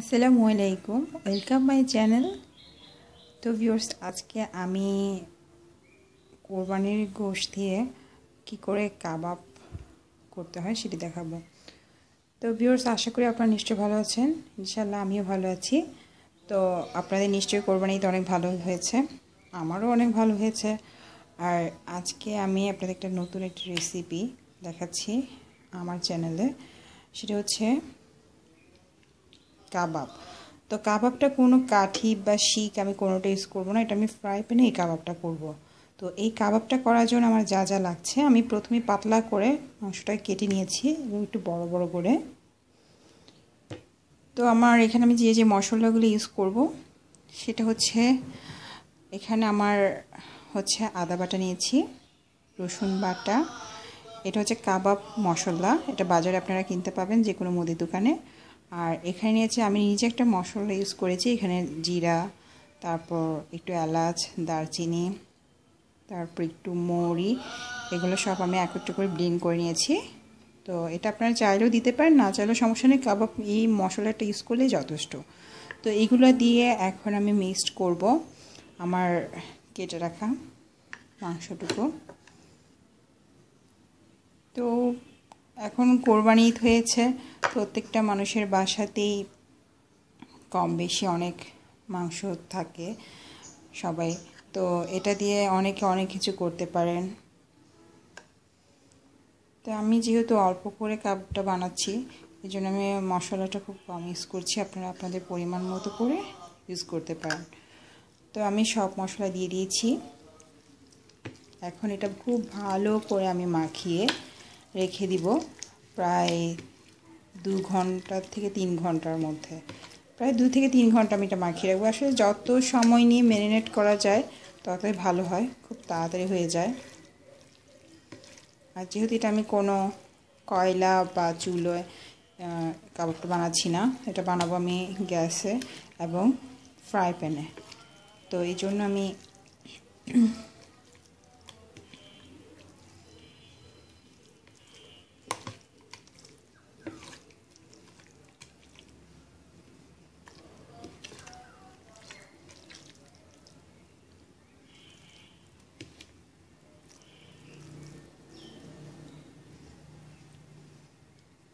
আসসালামু আলাইকুম welcome my channel তো ভিউর্স আজকে আমি কোরবানির গোশ দিয়ে কি করে কাবাব করতে হয় সেটি দেখাবো তো ভিউর্স আশা করি আপনারা নিশ্চয়ই ভালো আছেন ইনশাল্লাহ আমিও ভালো আছি তো আপনাদের নিশ্চয়ই কোরবানিতে অনেক ভালো হয়েছে আমারও অনেক ভালো হয়েছে আর আজকে আমি আপনাদের একটা নতুন একটি রেসিপি দেখাচ্ছি আমার চ্যানেলে সেটা হচ্ছে কাবাব তো কাবাবটা কোনো কাঠি বা শিক আমি কোনোটা ইউজ করবো না এটা আমি ফ্রাই প্যানে এই কাবাবটা করব। তো এই কাবাবটা করার জন্য আমার যা যা লাগছে আমি প্রথমে পাতলা করে মাংসটা কেটে নিয়েছি এবং একটু বড় বড় করে তো আমার এখানে আমি যে যে মশলাগুলো ইউজ করব সেটা হচ্ছে এখানে আমার হচ্ছে আদা বাটা নিয়েছি রসুন বাটা এটা হচ্ছে কাবাব মশলা এটা বাজারে আপনারা কিনতে পাবেন যে কোনো মুদি দোকানে আর এখানে নিয়েছে আমি নিজে একটা মশলা ইউজ করেছি এখানে জিরা তারপর একটু এলাচ দারচিনি তারপর একটু মৌরি এগুলো সব আমি একত্র করে ব্লেন্ড করে নিয়েছি তো এটা আপনারা চাইলেও দিতে পারেন না চাইলেও সমস্যা নেই কাবাব এই মশলাটা ইউজ করলেই যথেষ্ট তো এইগুলো দিয়ে এখন আমি মিক্সড করব আমার কেটে রাখা মাংসটুকু তো এখন কোরবানি ঈদ হয়েছে প্রত্যেকটা মানুষের বাসাতেই কম বেশি অনেক মাংস থাকে সবাই তো এটা দিয়ে অনেকে অনেক কিছু করতে পারেন তো আমি যেহেতু অল্প করে কাপটা বানাচ্ছি এই জন্য আমি মশলাটা খুব কম ইউজ করছি আপনারা আপনাদের পরিমাণ মতো করে ইউজ করতে পারেন তো আমি সব মশলা দিয়ে দিয়েছি এখন এটা খুব ভালো করে আমি মাখিয়ে রেখে দিব প্রায় দু ঘন্টা থেকে তিন ঘন্টার মধ্যে প্রায় দু থেকে তিন ঘন্টা আমি এটা মাখিয়ে রাখবো আসলে যত সময় নিয়ে ম্যারিনেট করা যায় ততই ভালো হয় খুব তাড়াতাড়ি হয়ে যায় আর যেহেতু এটা আমি কোনো কয়লা বা চুলোয় কাবাবটা বানাচ্ছি না এটা বানাবো আমি গ্যাসে এবং ফ্রাই প্যানে তো এই জন্য আমি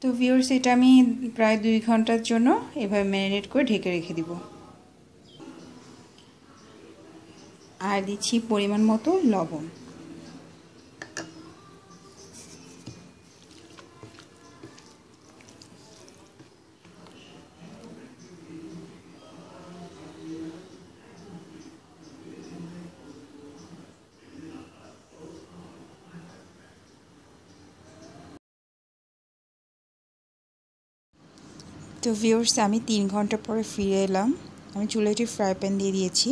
তো ভিউর্স এটা আমি প্রায় দুই ঘন্টার জন্য এভাবে ম্যারিনেট করে ঢেকে রেখে দিব আর দিচ্ছি পরিমাণ মতো লবণ তো ভিউর্স আমি তিন ঘন্টা পরে ফিরে এলাম আমি চুলেটি ফ্রাই প্যান দিয়ে দিয়েছি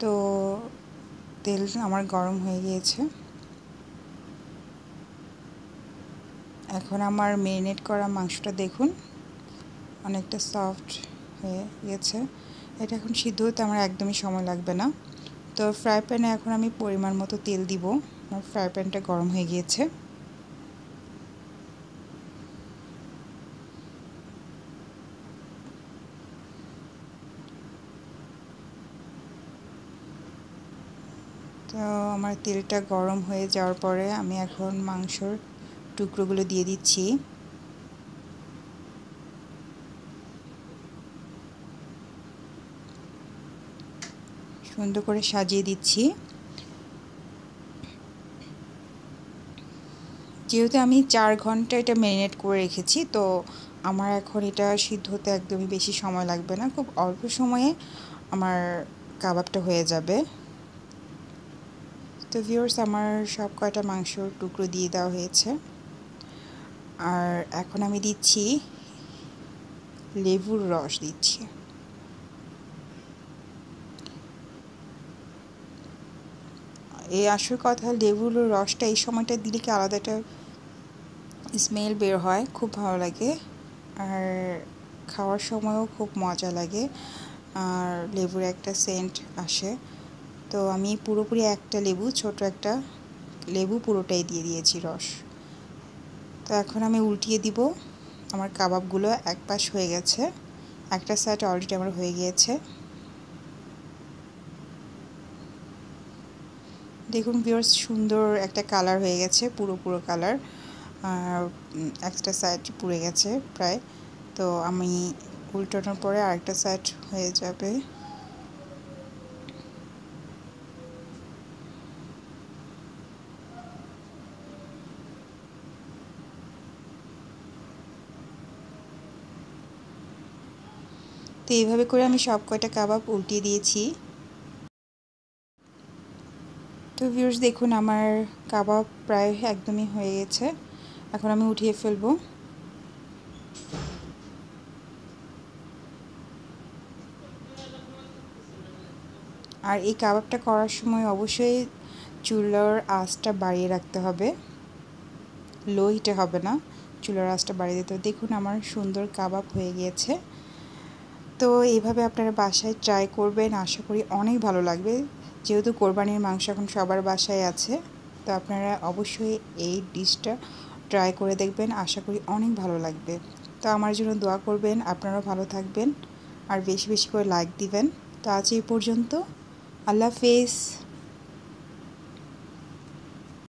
তো তেল আমার গরম হয়ে গিয়েছে এখন আমার মেরিনেট করা মাংসটা দেখুন অনেকটা সফট হয়ে গেছে এটা এখন সিদ্ধ হতে আমার একদমই সময় লাগবে না তো ফ্রাই প্যানে এখন আমি পরিমাণ মতো তেল দিব আমার ফ্রাই প্যানটা গরম হয়ে গিয়েছে তো আমার তেলটা গরম হয়ে যাওয়ার পরে আমি এখন মাংসর টুকরোগুলো দিয়ে দিচ্ছি সুন্দর করে সাজিয়ে দিচ্ছি যেহেতু আমি চার ঘন্টা এটা ম্যারিনেট করে রেখেছি তো আমার এখন এটা সিদ্ধ হতে একদমই বেশি সময় লাগবে না খুব অল্প সময়ে আমার কাবাবটা হয়ে যাবে তো ভিউর্স আমার সব কয়টা মাংসর টুকরো দিয়ে দেওয়া হয়েছে আর এখন আমি দিচ্ছি লেবুর রস দিচ্ছি এই আসল কথা লেবুর রসটা এই সময়টা দিলে কি আলাদা একটা স্মেল বের হয় খুব ভালো লাগে আর খাওয়ার সময়ও খুব মজা লাগে আর লেবুর একটা সেন্ট আসে তো আমি পুরোপুরি একটা লেবু ছোট একটা লেবু পুরোটাই দিয়ে দিয়েছি রস তো এখন আমি উল্টিয়ে দিব আমার কাবাবগুলো এক পাশ হয়ে গেছে একটা সাইড অলরেডি আমার হয়ে গিয়েছে দেখুন বিয়ার সুন্দর একটা কালার হয়ে গেছে পুরো পুরো কালার একটা সাইড পুড়ে গেছে প্রায় তো আমি উল্টানোর পরে আরেকটা সাইড হয়ে যাবে তো এইভাবে করে আমি সব কয়টা কাবাব উল্টিয়ে দিয়েছি তো ভিউর্স দেখুন আমার কাবাব প্রায় একদমই হয়ে গেছে এখন আমি উঠিয়ে ফেলবো আর এই কাবাবটা করার সময় অবশ্যই চুলার আঁচটা বাড়িয়ে রাখতে হবে লো হিটে হবে না চুলার আঁচটা বাড়িয়ে দিতে হবে দেখুন আমার সুন্দর কাবাব হয়ে গিয়েছে তো এইভাবে আপনারা বাসায় ট্রাই করবেন আশা করি অনেক ভালো লাগবে যেহেতু কোরবানির মাংস এখন সবার বাসায় আছে তো আপনারা অবশ্যই এই ডিশটা ট্রাই করে দেখবেন আশা করি অনেক ভালো লাগবে তো আমার জন্য দোয়া করবেন আপনারাও ভালো থাকবেন আর বেশি বেশি করে লাইক দিবেন তো আজ এই পর্যন্ত আল্লাহ হাফেজ